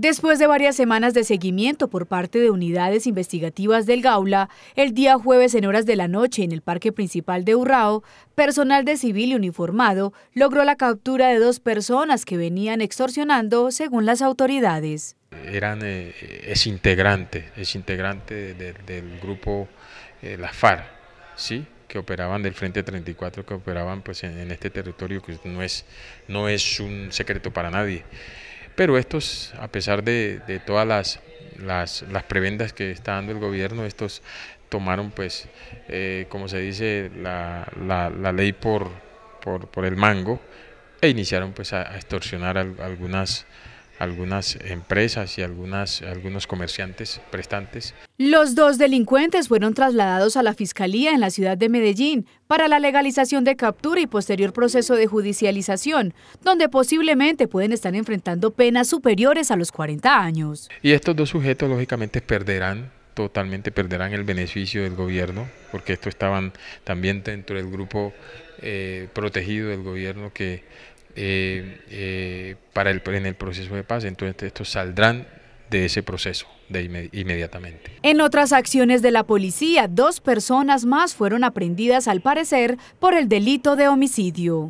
Después de varias semanas de seguimiento por parte de unidades investigativas del Gaula, el día jueves en horas de la noche en el parque principal de Urrao, personal de civil y uniformado logró la captura de dos personas que venían extorsionando según las autoridades. Eran eh, es integrante, es integrante del grupo eh, La ¿sí? que operaban del Frente 34, que operaban pues, en, este territorio que no es, no es un secreto para nadie. Pero estos, a pesar de, todas las, las, prebendas que está dando el gobierno, estos tomaron, pues, eh, como se dice, la, ley por, por, el mango e iniciaron, pues, a, extorsionar a algunas algunas empresas y algunas, algunos comerciantes prestantes. Los dos delincuentes fueron trasladados a la Fiscalía en la ciudad de Medellín para la legalización de captura y posterior proceso de judicialización, donde posiblemente pueden estar enfrentando penas superiores a los 40 años. Y estos dos sujetos lógicamente perderán totalmente perderán el beneficio del gobierno, porque estos estaban también dentro del grupo eh, protegido del gobierno que eh, eh, para el, en el proceso de paz. Entonces estos saldrán de ese proceso de inmediatamente. En otras acciones de la policía, dos personas más fueron aprendidas al parecer por el delito de homicidio.